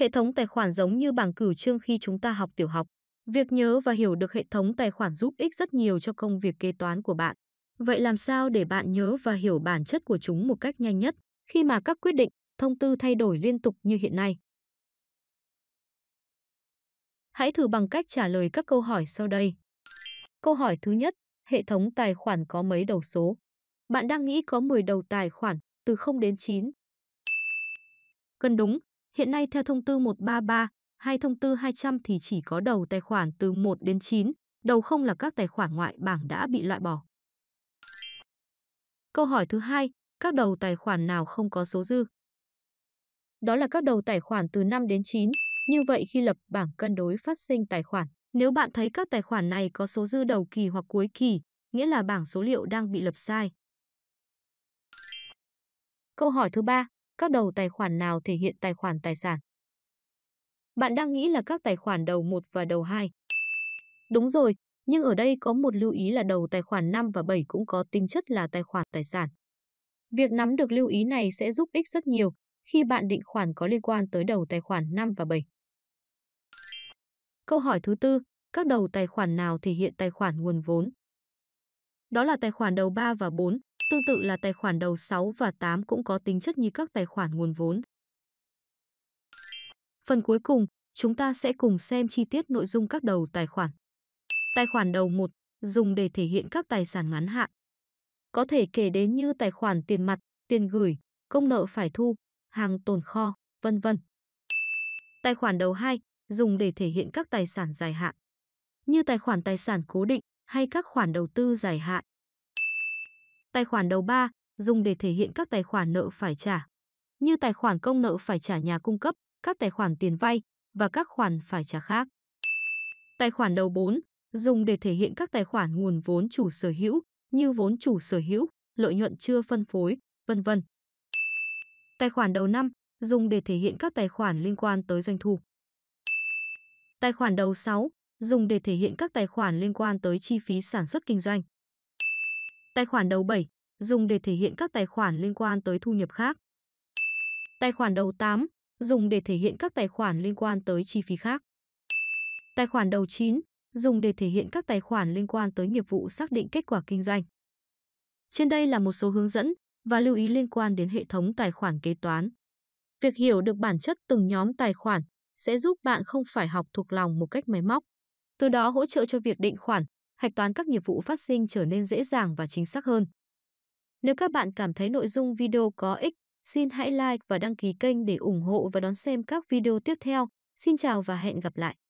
Hệ thống tài khoản giống như bảng cửu chương khi chúng ta học tiểu học. Việc nhớ và hiểu được hệ thống tài khoản giúp ích rất nhiều cho công việc kế toán của bạn. Vậy làm sao để bạn nhớ và hiểu bản chất của chúng một cách nhanh nhất khi mà các quyết định, thông tư thay đổi liên tục như hiện nay? Hãy thử bằng cách trả lời các câu hỏi sau đây. Câu hỏi thứ nhất, hệ thống tài khoản có mấy đầu số? Bạn đang nghĩ có 10 đầu tài khoản từ 0 đến 9. Cần đúng, Hiện nay theo thông tư 133 hay thông tư 200 thì chỉ có đầu tài khoản từ 1 đến 9, đầu không là các tài khoản ngoại bảng đã bị loại bỏ. Câu hỏi thứ hai, các đầu tài khoản nào không có số dư? Đó là các đầu tài khoản từ 5 đến 9. Như vậy khi lập bảng cân đối phát sinh tài khoản, nếu bạn thấy các tài khoản này có số dư đầu kỳ hoặc cuối kỳ, nghĩa là bảng số liệu đang bị lập sai. Câu hỏi thứ ba, các đầu tài khoản nào thể hiện tài khoản tài sản. Bạn đang nghĩ là các tài khoản đầu 1 và đầu 2. Đúng rồi, nhưng ở đây có một lưu ý là đầu tài khoản 5 và 7 cũng có tính chất là tài khoản tài sản. Việc nắm được lưu ý này sẽ giúp ích rất nhiều khi bạn định khoản có liên quan tới đầu tài khoản 5 và 7. Câu hỏi thứ tư, các đầu tài khoản nào thể hiện tài khoản nguồn vốn? Đó là tài khoản đầu 3 và 4, Tương tự là tài khoản đầu 6 và 8 cũng có tính chất như các tài khoản nguồn vốn. Phần cuối cùng, chúng ta sẽ cùng xem chi tiết nội dung các đầu tài khoản. Tài khoản đầu 1 dùng để thể hiện các tài sản ngắn hạn. Có thể kể đến như tài khoản tiền mặt, tiền gửi, công nợ phải thu, hàng tồn kho, vân vân. Tài khoản đầu 2 dùng để thể hiện các tài sản dài hạn, như tài khoản tài sản cố định hay các khoản đầu tư dài hạn. Tài khoản đầu 3 dùng để thể hiện các tài khoản nợ phải trả, như tài khoản công nợ phải trả nhà cung cấp, các tài khoản tiền vay và các khoản phải trả khác. Tài khoản đầu 4 dùng để thể hiện các tài khoản nguồn vốn chủ sở hữu như vốn chủ sở hữu, lợi nhuận chưa phân phối, vân vân. Tài khoản đầu 5 dùng để thể hiện các tài khoản liên quan tới doanh thu. Tài khoản đầu 6 dùng để thể hiện các tài khoản liên quan tới chi phí sản xuất kinh doanh. Tài khoản đầu 7 dùng để thể hiện các tài khoản liên quan tới thu nhập khác. Tài khoản đầu 8 dùng để thể hiện các tài khoản liên quan tới chi phí khác. Tài khoản đầu 9 dùng để thể hiện các tài khoản liên quan tới nghiệp vụ xác định kết quả kinh doanh. Trên đây là một số hướng dẫn và lưu ý liên quan đến hệ thống tài khoản kế toán. Việc hiểu được bản chất từng nhóm tài khoản sẽ giúp bạn không phải học thuộc lòng một cách máy móc, từ đó hỗ trợ cho việc định khoản, hạch toán các nghiệp vụ phát sinh trở nên dễ dàng và chính xác hơn. Nếu các bạn cảm thấy nội dung video có ích, xin hãy like và đăng ký kênh để ủng hộ và đón xem các video tiếp theo. Xin chào và hẹn gặp lại!